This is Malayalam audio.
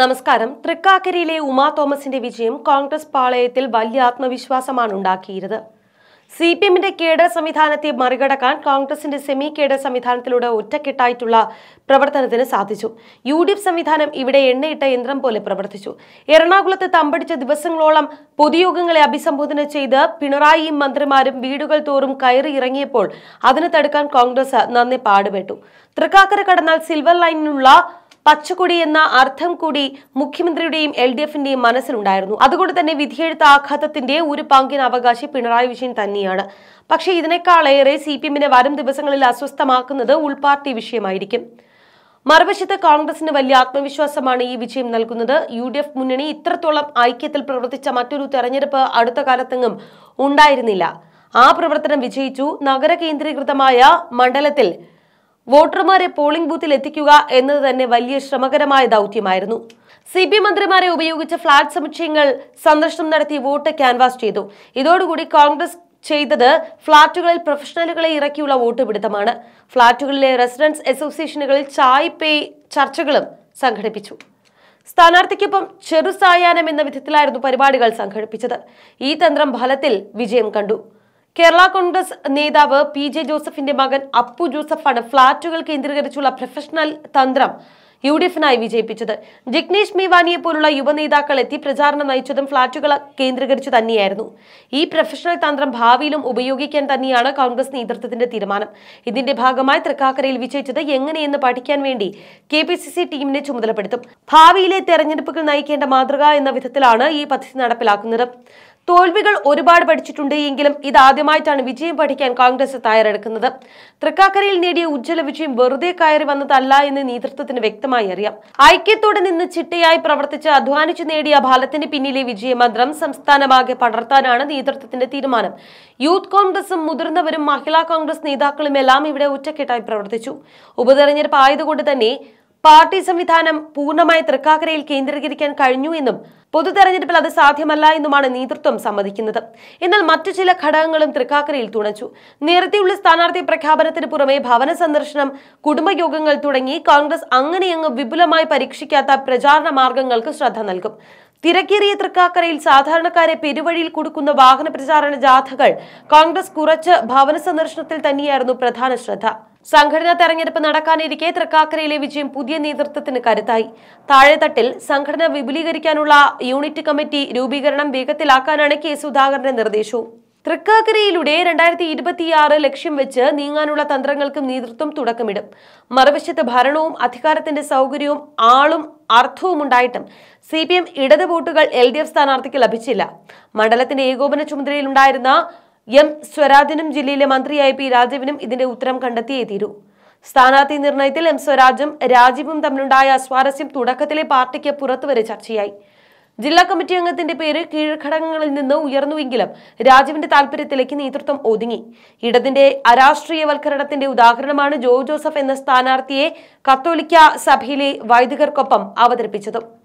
നമസ്കാരം തൃക്കാക്കരയിലെ ഉമാ തോമസിന്റെ വിജയം കോൺഗ്രസ് പാളയത്തിൽ വലിയ ആത്മവിശ്വാസമാണ് ഉണ്ടാക്കിയത് സി പി എമ്മിന്റെ കേഡർ സംവിധാനത്തെ മറികടക്കാൻ കോൺഗ്രസിന്റെ സെമി കേഡർ സംവിധാനത്തിലൂടെ ഒറ്റക്കെട്ടായിട്ടുള്ള പ്രവർത്തനത്തിന് സാധിച്ചു യു ഡി എഫ് സംവിധാനം ഇവിടെ എണ്ണയിട്ട യന്ത്രം പോലെ പ്രവർത്തിച്ചു എറണാകുളത്ത് തമ്പടിച്ച ദിവസങ്ങളോളം പൊതുയോഗങ്ങളെ അഭിസംബോധന ചെയ്ത് പിണറായിയും മന്ത്രിമാരും വീടുകൾ തോറും കയറി ഇറങ്ങിയപ്പോൾ അതിനെ തടുക്കാൻ കോൺഗ്രസ് നന്ദി പാടുപെട്ടു തൃക്കാക്കര കടന്നാൽ സിൽവർ ലൈനിനുള്ള പച്ചക്കൊടി എന്ന അർത്ഥം കൂടി മുഖ്യമന്ത്രിയുടെയും എൽ ഡി എഫിന്റെയും മനസ്സിലുണ്ടായിരുന്നു അതുകൊണ്ട് തന്നെ വിധിയെഴുത്ത ആഘാതത്തിന്റെ ഒരു പങ്കിന് അവകാശി പിണറായി വിജയൻ തന്നെയാണ് പക്ഷേ ഇതിനേക്കാളേറെ സി പി എമ്മിനെ വരും ദിവസങ്ങളിൽ അസ്വസ്ഥമാക്കുന്നത് ഉൾപാർട്ടി വിഷയമായിരിക്കും മറുവശത്ത് കോൺഗ്രസിന് വലിയ ആത്മവിശ്വാസമാണ് ഈ വിജയം നൽകുന്നത് യു ഡി എഫ് മുന്നണി ഇത്രത്തോളം ഐക്യത്തിൽ പ്രവർത്തിച്ച മറ്റൊരു തെരഞ്ഞെടുപ്പ് അടുത്ത കാലത്തെങ്ങും ഉണ്ടായിരുന്നില്ല ആ പ്രവർത്തനം വിജയിച്ചു നഗര കേന്ദ്രീകൃതമായ മണ്ഡലത്തിൽ വോട്ടർമാരെ പോളിംഗ് ബൂത്തിൽ എത്തിക്കുക എന്നത് തന്നെ വലിയ ശ്രമകരമായ ദൗത്യമായിരുന്നു സി പി മന്ത്രിമാരെ ഉപയോഗിച്ച ഫ്ളാറ്റ് സമുച്ചയങ്ങൾ സന്ദർശനം നടത്തി വോട്ട് ക്യാൻവാസ് ചെയ്തു ഇതോടുകൂടി കോൺഗ്രസ് ചെയ്തത് ഫ്ളാറ്റുകളിൽ പ്രൊഫഷണലുകളെ ഇറക്കിയുള്ള വോട്ട് പിടുത്തമാണ് ഫ്ളാറ്റുകളിലെ റെസിഡൻസ് അസോസിയേഷനുകളിൽ ചായ് പേ ചർച്ചകളും സംഘടിപ്പിച്ചു സ്ഥാനാർത്ഥിക്കൊപ്പം ചെറുസായാനം എന്ന വിധത്തിലായിരുന്നു പരിപാടികൾ സംഘടിപ്പിച്ചത് ഈ തന്ത്രം ഫലത്തിൽ വിജയം കണ്ടു കേരള കോൺഗ്രസ് നേതാവ് പി ജെ ജോസഫിന്റെ മകൻ അപ്പു ജോസഫാണ് ഫ്ളാറ്റുകൾ കേന്ദ്രീകരിച്ചുള്ള പ്രൊഫഷണൽ തന്ത്രം യു ഡി എഫിനായി വിജയിപ്പിച്ചത് ജിഗ്നേഷ് മേവാനിയെ പോലുള്ള യുവനേതാക്കൾ എത്തി പ്രചാരണം നയിച്ചതും ഫ്ളാറ്റുകൾ കേന്ദ്രീകരിച്ചു തന്നെയായിരുന്നു ഈ പ്രൊഫഷണൽ തന്ത്രം ഭാവിയിലും ഉപയോഗിക്കാൻ തന്നെയാണ് കോൺഗ്രസ് നേതൃത്വത്തിന്റെ തീരുമാനം ഇതിന്റെ ഭാഗമായി തൃക്കാക്കരയിൽ വിജയിച്ചത് എങ്ങനെയെന്ന് പഠിക്കാൻ വേണ്ടി കെ ടീമിനെ ചുമതലപ്പെടുത്തും ഭാവിയിലെ തെരഞ്ഞെടുപ്പുകൾ നയിക്കേണ്ട മാതൃക എന്ന വിധത്തിലാണ് ഈ പദ്ധതി നടപ്പിലാക്കുന്നത് തോൽവികൾ ഒരുപാട് പഠിച്ചിട്ടുണ്ട് എങ്കിലും ഇതാദ്യമായിട്ടാണ് വിജയം പഠിക്കാൻ കോൺഗ്രസ് തയ്യാറെടുക്കുന്നത് തൃക്കാക്കരയിൽ നേടിയ ഉജ്ജ്വല വിജയം വെറുതെ കയറി വന്നതല്ല എന്ന് നേതൃത്വത്തിന് വ്യക്തമായി അറിയാം ഐക്യത്തോടെ നിന്ന് ചിട്ടയായി പ്രവർത്തിച്ച് അധ്വാനിച്ചു നേടിയ ഫലത്തിന് പിന്നിലെ വിജയമന്ത്രം സംസ്ഥാനമാകെ പടർത്താനാണ് നേതൃത്വത്തിന്റെ തീരുമാനം യൂത്ത് കോൺഗ്രസും മുതിർന്നവരും മഹിളാ കോൺഗ്രസ് നേതാക്കളും എല്ലാം ഇവിടെ ഒറ്റക്കെട്ടായി പ്രവർത്തിച്ചു ഉപതെരഞ്ഞെടുപ്പ് ആയതുകൊണ്ട് തന്നെ പാർട്ടി സംവിധാനം പൂർണ്ണമായി തൃക്കാക്കരയിൽ കേന്ദ്രീകരിക്കാൻ കഴിഞ്ഞു എന്നും പൊതു തെരഞ്ഞെടുപ്പിൽ അത് സാധ്യമല്ല എന്നുമാണ് നേതൃത്വം സമ്മതിക്കുന്നത് എന്നാൽ മറ്റു ചില ഘടകങ്ങളും തൃക്കാക്കരയിൽ തുണച്ചു നേരത്തെയുള്ള സ്ഥാനാർത്ഥി പ്രഖ്യാപനത്തിന് പുറമെ ഭവന സന്ദർശനം കുടുംബയോഗങ്ങൾ തുടങ്ങി കോൺഗ്രസ് അങ്ങനെയങ്ങ് വിപുലമായി പരീക്ഷിക്കാത്ത പ്രചാരണ മാർഗങ്ങൾക്ക് ശ്രദ്ധ നൽകും തിരക്കേറിയ തൃക്കാക്കരയിൽ സാധാരണക്കാരെ പെരുവഴിയിൽ കൊടുക്കുന്ന വാഹന പ്രചാരണ ജാഥകൾ കോൺഗ്രസ് കുറച്ച് ഭവന സന്ദർശനത്തിൽ തന്നെയായിരുന്നു പ്രധാന ശ്രദ്ധ സംഘടനാ തെരഞ്ഞെടുപ്പ് നടക്കാനിരിക്കെ തൃക്കാക്കരയിലെ വിജയം പുതിയ നേതൃത്വത്തിന് കരുത്തായി താഴെത്തട്ടിൽ സംഘടന വിപുലീകരിക്കാനുള്ള യൂണിറ്റ് കമ്മിറ്റി രൂപീകരണം വേഗത്തിലാക്കാനാണ് കെ സുധാകരന്റെ നിർദ്ദേശവും തൃക്കാക്കരയിലൂടെ രണ്ടായിരത്തി ഇരുപത്തിയാറ് ലക്ഷ്യം വെച്ച് നീങ്ങാനുള്ള തന്ത്രങ്ങൾക്കും നേതൃത്വം തുടക്കമിടും മറുവശത്ത് ഭരണവും അധികാരത്തിന്റെ സൗകര്യവും ആളും അർത്ഥവും ഉണ്ടായിട്ടും സി പി എം ഇടത് വോട്ടുകൾ എൽ ഡി എഫ് സ്ഥാനാർത്ഥിക്ക് ലഭിച്ചില്ല മണ്ഡലത്തിന്റെ ഏകോപന ചുമതലയിലുണ്ടായിരുന്ന എം സ്വരാജിനും ജില്ലയിലെ മന്ത്രിയായ പി രാജീവിനും ഇതിന്റെ ഉത്തരം കണ്ടെത്തിയേ തീരൂ സ്ഥാനാർത്ഥി നിർണയത്തിൽ എം സ്വരാജും രാജീവും തമ്മിലുണ്ടായ അസ്വാരസ്യം തുടക്കത്തിലെ പാർട്ടിക്ക് പുറത്തുവരെ ചർച്ചയായി ജില്ലാ കമ്മിറ്റി അംഗത്തിന്റെ പേര് കീഴ്ഘടകങ്ങളിൽ നിന്ന് ഉയർന്നുവെങ്കിലും രാജീവിന്റെ താല്പര്യത്തിലേക്ക് നേതൃത്വം ഒതുങ്ങി ഇടതിന്റെ അരാഷ്ട്രീയവൽക്കരണത്തിന്റെ ഉദാഹരണമാണ് ജോ ജോസഫ് എന്ന സ്ഥാനാർത്ഥിയെ കത്തോലിക്ക സഭയിലെ വൈദികർക്കൊപ്പം അവതരിപ്പിച്ചതും